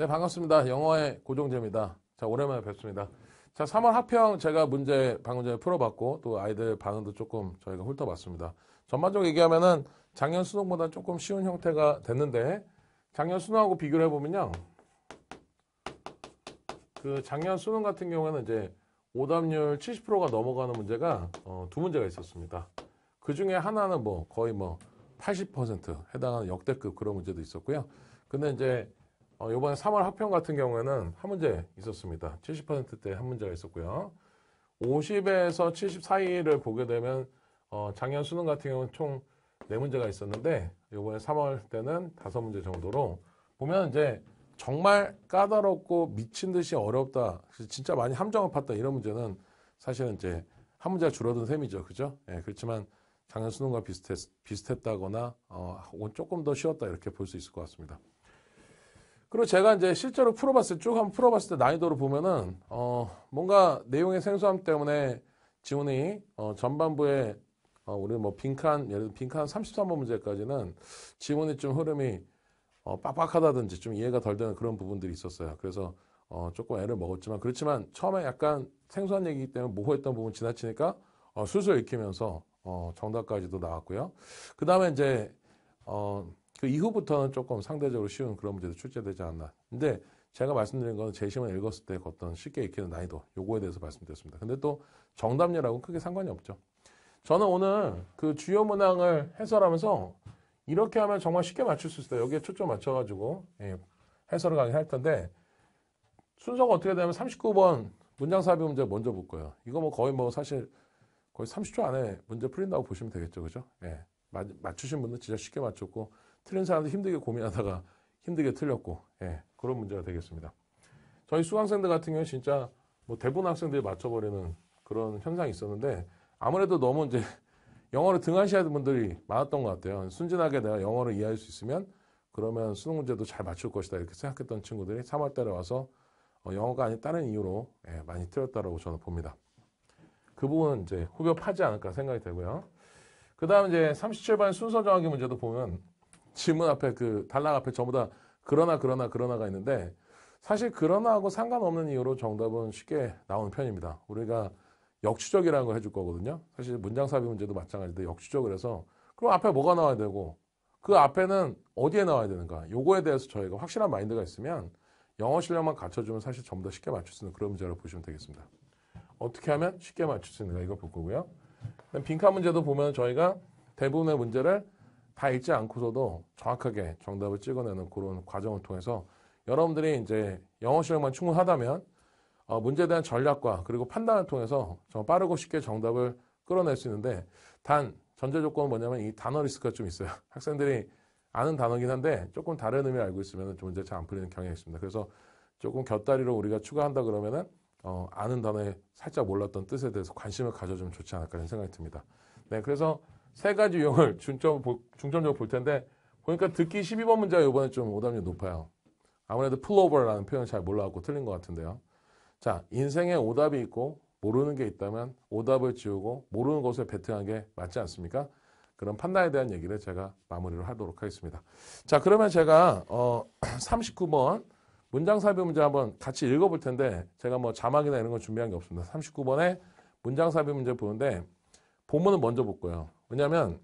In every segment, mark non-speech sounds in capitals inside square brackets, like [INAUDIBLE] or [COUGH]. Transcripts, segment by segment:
네, 반갑습니다. 영어의 고정재입니다 자, 오랜만에 뵙습니다. 자, 3월 학평 제가 문제 방금 전에 풀어봤고, 또 아이들 반응도 조금 저희가 훑어봤습니다. 전반적으로 얘기하면은 작년 수능보다 조금 쉬운 형태가 됐는데, 작년 수능하고 비교를 해보면요. 그 작년 수능 같은 경우에는 이제 오답률 70%가 넘어가는 문제가 어, 두 문제가 있었습니다. 그 중에 하나는 뭐 거의 뭐 80% 해당하는 역대급 그런 문제도 있었고요. 근데 이제 어, 이번에 3월 학평 같은 경우에는 한 문제 있었습니다. 70%대 한 문제가 있었고요. 50에서 70 사이를 보게 되면 어, 작년 수능 같은 경우는 총 4문제가 있었는데 이번에 3월 때는 5문제 정도로 보면 이제 정말 까다롭고 미친 듯이 어렵다. 진짜 많이 함정 아팠다. 이런 문제는 사실은 이제 한 문제가 줄어든 셈이죠. 그죠? 예, 그렇지만 작년 수능과 비슷했, 비슷했다거나, 어, 조금 더 쉬웠다. 이렇게 볼 수 있을 것 같습니다. 그리고 제가 이제 실제로 풀어봤을 쭉 한번 풀어봤을 때 난이도를 보면은 어 뭔가 내용의 생소함 때문에 지훈이 어 전반부에 어 우리 뭐 빈칸 예를 들어 빈칸 33번 문제까지는 지훈이 좀 흐름이 어 빡빡하다든지 좀 이해가 덜 되는 그런 부분들이 있었어요. 그래서 어 조금 애를 먹었지만 그렇지만 처음에 약간 생소한 얘기이기 때문에 모호했던 부분 지나치니까 어, 술술 익히면서 어, 정답까지도 나왔고요. 그 다음에 이제 어, 그 이후부터는 조금 상대적으로 쉬운 그런 문제도 출제되지 않나. 근데 제가 말씀드린 거는 제시문 읽었을 때 어떤 쉽게 읽히는 난이도 요거에 대해서 말씀드렸습니다. 근데 또 정답률하고 크게 상관이 없죠. 저는 오늘 그 주요 문항을 해설하면서 이렇게 하면 정말 쉽게 맞출 수 있어요. 여기에 초점 맞춰가지고 예, 해설을 강의할 텐데 순서가 어떻게 되냐면 39번 문장 삽입 문제 먼저 볼 거예요. 이거 뭐 거의 뭐 사실 거의 30초 안에 문제 풀린다고 보시면 되겠죠, 그죠? 예, 맞, 맞추신 분은 진짜 쉽게 맞췄고 틀린 사람도 힘들게 고민하다가 힘들게 틀렸고 예, 그런 문제가 되겠습니다. 저희 수강생들 같은 경우는 진짜 뭐 대부분 학생들이 맞춰버리는 그런 현상이 있었는데 아무래도 너무 이제 [LAUGHS] 영어를 등한시하는 분들이 많았던 것 같아요. 순진하게 내가 영어를 이해할 수 있으면 그러면 수능 문제도 잘 맞출 것이다 이렇게 생각했던 친구들이 3월 달에 와서 어, 영어가 아닌 다른 이유로 예, 많이 틀렸다라고 저는 봅니다. 그 부분은 이제 후벼파지 않을까 생각이 되고요. 그 다음 이제 37번 순서 정하기 문제도 보면 지문 앞에 그 단락 앞에 전부 다 그러나 그러나 그러나가 있는데 사실 그러나하고 상관없는 이유로 정답은 쉽게 나오는 편입니다. 우리가 역추적이라는 걸 해줄 거거든요. 사실 문장사비 문제도 마찬가지인데 역추적을 해서 그럼 앞에 뭐가 나와야 되고 그 앞에는 어디에 나와야 되는가 요거에 대해서 저희가 확실한 마인드가 있으면 영어 실력만 갖춰주면 사실 전부 다 쉽게 맞출 수 있는 그런 문제라고 보시면 되겠습니다. 어떻게 하면 쉽게 맞출 수 있는가 이거 볼 거고요. 빈칸 문제도 보면 저희가 대부분의 문제를 다 읽지 않고서도 정확하게 정답을 찍어내는 그런 과정을 통해서 여러분들이 이제 영어 실력만 충분하다면 어, 문제에 대한 전략과 그리고 판단을 통해서 좀 빠르고 쉽게 정답을 끌어낼 수 있는데 단 전제 조건은 뭐냐면 이 단어 리스크가 좀 있어요. [LAUGHS] 학생들이 아는 단어긴 한데 조금 다른 의미 알고 있으면 문제 잘 안 풀리는 경향이 있습니다. 그래서 조금 곁다리로 우리가 추가한다 그러면은 어, 아는 단어에 살짝 몰랐던 뜻에 대해서 관심을 가져주면 좋지 않을까 하는 생각이 듭니다. 네, 그래서 세 가지 유형을 중점, 중점적으로 볼 텐데 보니까 듣기 12번 문제가 이번에 좀 오답률이 높아요. 아무래도 플로버라는 표현 을잘 몰라갖고 틀린 것 같은데요. 자, 인생에 오답이 있고 모르는 게 있다면 오답을 지우고 모르는 것을 베팅한 게 맞지 않습니까? 그런 판단에 대한 얘기를 제가 마무리를 하도록 하겠습니다. 자, 그러면 제가 어 39번 문장 삽입 문제 한번 같이 읽어볼 텐데 제가 뭐 자막이나 이런 걸 준비한 게 없습니다. 39번에 문장 삽입 문제 보는데 본문은 먼저 볼 거예요. 왜냐하면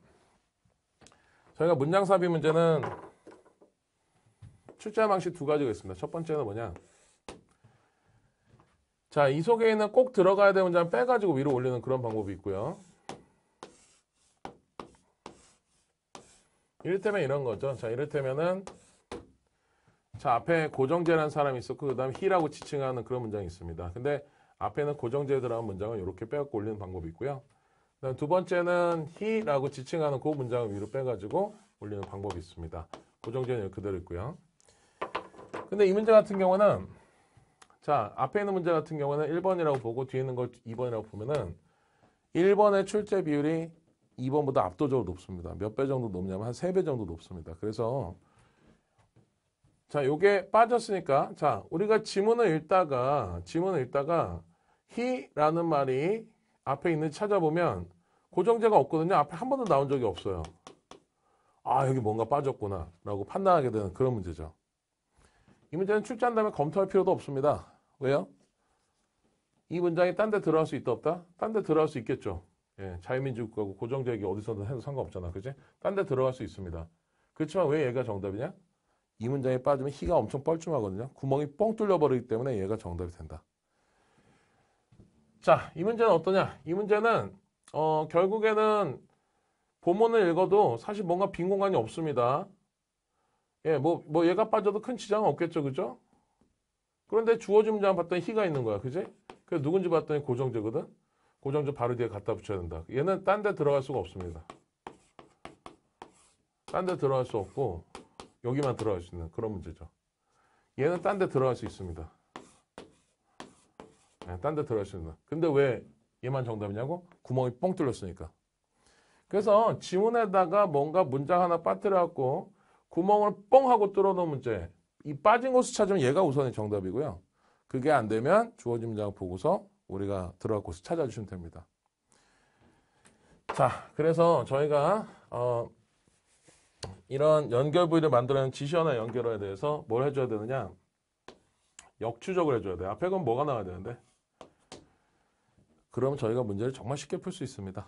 저희가 문장삽입 문제는 출제 방식 두 가지가 있습니다. 첫 번째는 뭐냐 자, 이 속에 있는 꼭 들어가야 되는 문장 빼가지고 위로 올리는 그런 방법이 있고요. 이를테면 이런 거죠. 자, 이를테면은 자, 앞에 고정제라는 사람이 있었고 그다음 히라고 지칭하는 그런 문장이 있습니다. 근데 앞에는 고정제 들어간 문장은 이렇게 빼갖고 올리는 방법이 있고요. 두 번째는 he라고 지칭하는 그 문장을 위로 빼가지고 올리는 방법이 있습니다. 고정지어는 그 그대로 있고요. 근데 이 문제 같은 경우는 자 앞에 있는 문제 같은 경우는 1번이라고 보고 뒤에 있는 걸 2번이라고 보면은 1번의 출제 비율이 2번보다 압도적으로 높습니다. 몇 배 정도 높냐면 한 3배 정도 높습니다. 그래서 자 요게 빠졌으니까 자 우리가 지문을 읽다가 지문을 읽다가 he라는 말이 앞에 있는 찾아보면 고정제가 없거든요. 앞에 한 번도 나온 적이 없어요. 아 여기 뭔가 빠졌구나 라고 판단하게 되는 그런 문제죠. 이 문제는 출제한 다음에 검토할 필요도 없습니다. 왜요? 이 문장이 딴 데 들어갈 수 있다 없다? 딴 데 들어갈 수 있겠죠. 예, 자유민주국가고 고정제이 어디서든 해도 상관없잖아. 그지? 딴데 들어갈 수 있습니다. 그렇지만 왜 얘가 정답이냐? 이 문장에 빠지면 희가 엄청 뻘쭘하거든요. 구멍이 뻥 뚫려버리기 때문에 얘가 정답이 된다. 자, 이 문제는 어떠냐? 이 문제는 어, 결국에는 본문을 읽어도 사실 뭔가 빈 공간이 없습니다. 예, 뭐, 뭐 얘가 빠져도 큰 지장은 없겠죠, 그죠? 그런데 주어진 문장 봤더니 희가 있는 거야, 그지? 그 누군지 봤더니 고정제거든? 고정제 바로 뒤에 갖다 붙여야 된다. 얘는 딴 데 들어갈 수가 없습니다. 딴 데 들어갈 수 없고, 여기만 들어갈 수 있는 그런 문제죠. 얘는 딴 데 들어갈 수 있습니다. 네, 예, 딴 데 들어갈 수 있는. 근데 왜 얘만 정답이냐고? 구멍이 뻥 뚫렸으니까. 그래서 지문에다가 뭔가 문장 하나 빠뜨려갖고 구멍을 뻥 하고 뚫어놓은 문제. 이 빠진 곳을 찾으면 얘가 우선이 정답이고요. 그게 안 되면 주어진 문장 보고서 우리가 들어갈 곳을 찾아주시면 됩니다. 자, 그래서 저희가 어, 이런 연결 부위를 만들어낸 지시어나 연결어에 대해서 뭘 해줘야 되느냐? 역추적을 해줘야 돼. 앞에 건 뭐가 나와야 되는데? 그러면 저희가 문제를 정말 쉽게 풀 수 있습니다.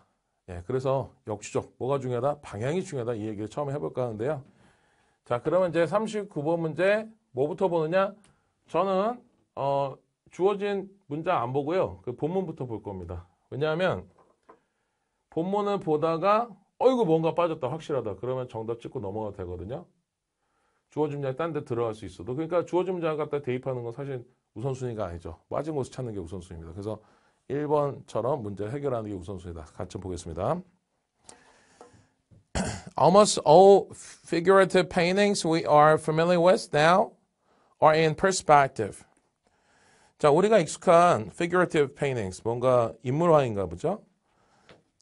예, 그래서 역추적, 뭐가 중요하다? 방향이 중요하다. 이 얘기를 처음 해볼까 하는데요. 자, 그러면 이제 39번 문제, 뭐부터 보느냐? 저는, 어, 주어진 문자안 보고요. 그 본문부터 볼 겁니다. 왜냐하면, 본문을 보다가, 어이구, 뭔가 빠졌다. 확실하다. 그러면 정답 찍고 넘어가도 되거든요. 주어진 문장이 딴데 들어갈 수 있어도. 그러니까 주어진 문장 갖다 대입하는 건 사실 우선순위가 아니죠. 빠진 곳을 찾는 게 우선순위입니다. 그래서 1번처럼 문제 해결하는 게 우선순위다. 같이 좀 보겠습니다. Almost all figurative paintings we are familiar with now are in perspective. 자, 우리가 익숙한 figurative paintings, 뭔가 인물화인가 보죠?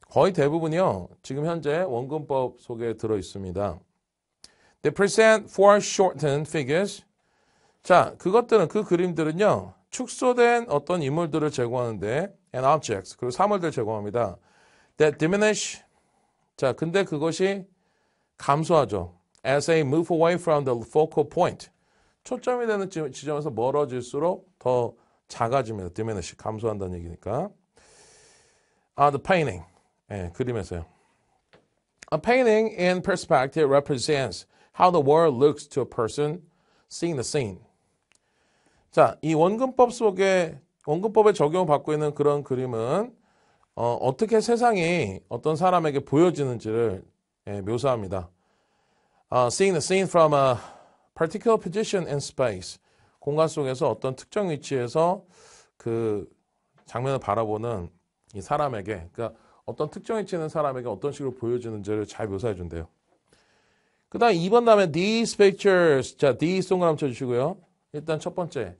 거의 대부분이요, 지금 현재 원근법 속에 들어 있습니다. They present foreshortened figures. 자, 그것들은, 그 그림들은요, 축소된 어떤 인물들을 제공하는데 and objects 그리고 사물들 제공합니다. That diminish 자 근데 그것이 감소하죠. As they move away from the focal point 초점이 되는 지점에서 멀어질수록 더 작아집니다. diminish 감소한다는 얘기니까. Uh, the painting 예, 그림에서요. A painting in perspective represents how the world looks to a person seeing the scene. 자, 이 원근법 속에 원근법에 적용받고 을 있는 그런 그림은 어, 어 떻게 세상이 어떤 사람에게 보여지는지를 예, 묘사합니다. Uh, 아, seeing the scene from a particular position in space. 공간 속에서 어떤 특정 위치에서 그 장면을 바라보는 이 사람에게, 그러니까 어떤 특정 위치는 에있 사람에게 어떤 식으로 보여지는지를 잘 묘사해 준대요. 그 다음 2번 다음에 these pictures. 자, these 동그라미 쳐주시고요. 일단 첫 번째.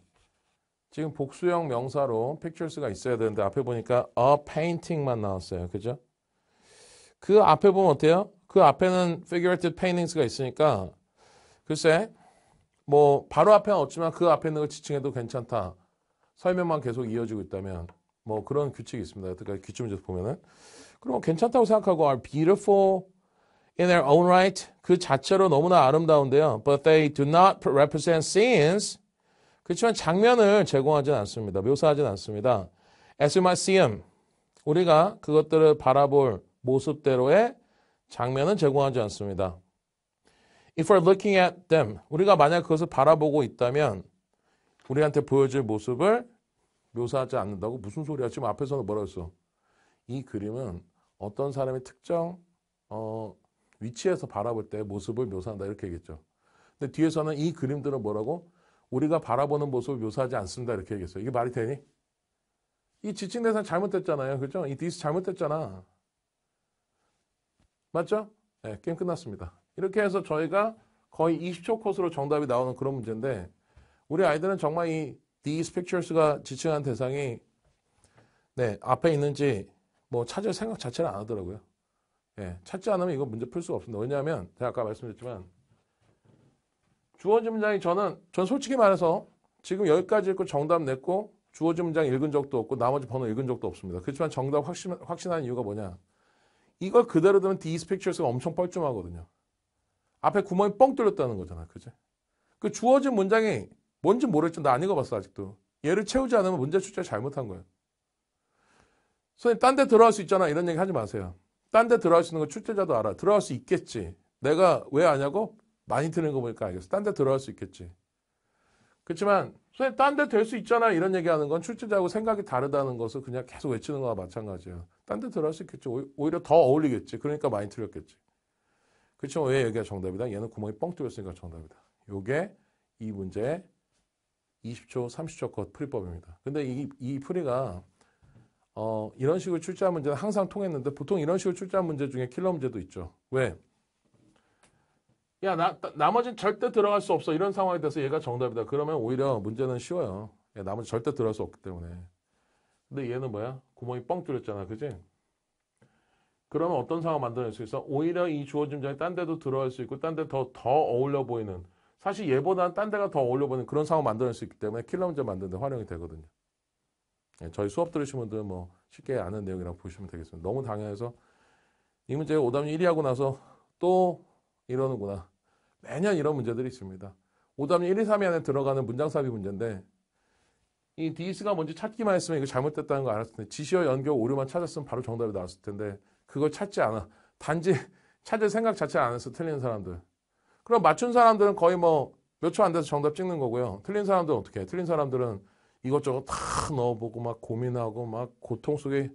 지금 복수형 명사로 pictures가 있어야 되는데 앞에 보니까 a painting만 나왔어요. 그죠? 그 앞에 보면 어때요? 그 앞에는 figurative paintings가 있으니까 글쎄 뭐 바로 앞에는 없지만 그 앞에 있는 걸 지칭해도 괜찮다. 설명만 계속 이어지고 있다면 뭐 그런 규칙이 있습니다. 여태까지 그러니까 기출문제 보면은 그럼 뭐 괜찮다고 생각하고 are beautiful in their own right 그 자체로 너무나 아름다운데요. But they do not represent sins 그렇지만 장면을 제공하지는 않습니다. 묘사하지는 않습니다. As you might see him. 우리가 그것들을 바라볼 모습대로의 장면은 제공하지 않습니다. If we're looking at them. 우리가 만약 그것을 바라보고 있다면 우리한테 보여줄 모습을 묘사하지 않는다고 무슨 소리야? 지금 뭐 앞에서는 뭐라 했어? 이 그림은 어떤 사람의 특정 어, 위치에서 바라볼 때 모습을 묘사한다 이렇게 얘기했죠. 근데 뒤에서는 이 그림들은 뭐라고? 우리가 바라보는 모습을 묘사하지 않습니다. 이렇게 얘기했어요. 이게 말이 되니? 이 지칭 대상 잘못됐잖아요. 그죠? 이 디스 잘못됐잖아. 맞죠? 네, 게임 끝났습니다. 이렇게 해서 저희가 거의 20초 코스로 정답이 나오는 그런 문제인데 우리 아이들은 정말 이 these pictures가 지칭한 대상이 네, 앞에 있는지 뭐 찾을 생각 자체를 안 하더라고요. 예, 찾지 않으면 이거 문제 풀 수가 없습니다. 왜냐하면 제가 아까 말씀드렸지만 주어진 문장이 저는 전 솔직히 말해서 지금 여기까지 읽고 정답 냈고 주어진 문장 읽은 적도 없고 나머지 번호 읽은 적도 없습니다. 그렇지만 정답 확신, 확신하는 이유가 뭐냐. 이걸 그대로 들으면 these pictures가 엄청 뻘쭘하거든요. 앞에 구멍이 뻥 뚫렸다는 거잖아. 그치? 그 주어진 문장이 뭔지 모르겠지나안 읽어봤어 아직도. 얘를 채우지 않으면 문제 출제 잘못한 거예요. 선생님 딴 데 들어갈 수 있잖아 이런 얘기 하지 마세요. 딴 데 들어갈 수 있는 거 출제자도 알아. 들어갈 수 있겠지. 내가 왜 아냐고? 많이 드는거 보니까 알겠어. 딴 데 들어갈 수 있겠지. 그렇지만 선생님 딴데 될 수 있잖아 이런 얘기하는 건 출제자하고 생각이 다르다는 것을 그냥 계속 외치는 거와 마찬가지예요. 딴 데 들어갈 수 있겠지. 오히려 더 어울리겠지. 그러니까 많이 틀렸겠지. 그렇지만 왜 여기가 정답이다? 얘는 구멍이 뻥 뚫렸으니까 정답이다. 요게 이 문제의 20초, 30초 컷 풀이법입니다. 근데 이, 이 풀이가 어, 이런 식으로 출제한 문제는 항상 통했는데 보통 이런 식으로 출제한 문제 중에 킬러 문제도 있죠. 왜? 야, 나, 나머지는 절대 들어갈 수 없어. 이런 상황이 돼서 얘가 정답이다. 그러면 오히려 문제는 쉬워요. 야, 나머지 절대 들어갈 수 없기 때문에. 근데 얘는 뭐야? 구멍이 뻥 뚫렸잖아. 그지? 그러면 어떤 상황 만들어낼 수 있어? 오히려 이 주어진 문장이 딴 데도 들어갈 수 있고 딴 데 더 더 어울려 보이는 사실 얘보다는 딴 데가 더 어울려 보이는 그런 상황 만들어낼 수 있기 때문에 킬러 문제 만드는 데 활용이 되거든요. 예, 저희 수업 들으신 분들은 뭐 쉽게 아는 내용이라고 보시면 되겠습니다. 너무 당연해서 이 문제 오답률 1위 하고 나서 또 이러는구나. 매년 이런 문제들이 있습니다. 오답률 1, 2, 3위 안에 들어가는 문장삽입 문제인데 이디 s 가 뭔지 찾기만 했으면 이거 잘못됐다는 거 알았을 텐데 지시어 연결 오류만 찾았으면 바로 정답이 나왔을 텐데 그걸 찾지 않아. 단지 [LAUGHS] 찾을 생각 자체 안 해서 틀리는 사람들. 그럼 맞춘 사람들은 거의 뭐 몇 초 안 돼서 정답 찍는 거고요. 틀린 사람들은 어떻게 해? 틀린 사람들은 이것저것 다 넣어보고 막 고민하고 막 고통 속에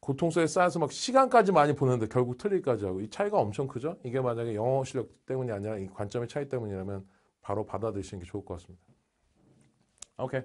고통 속에 쌓여서 막 시간까지 많이 보는데 결국 틀리까지 하고 이 차이가 엄청 크죠? 이게 만약에 영어 실력 때문이 아니라 이 관점의 차이 때문이라면 바로 받아들이시는 게 좋을 것 같습니다. 오케이.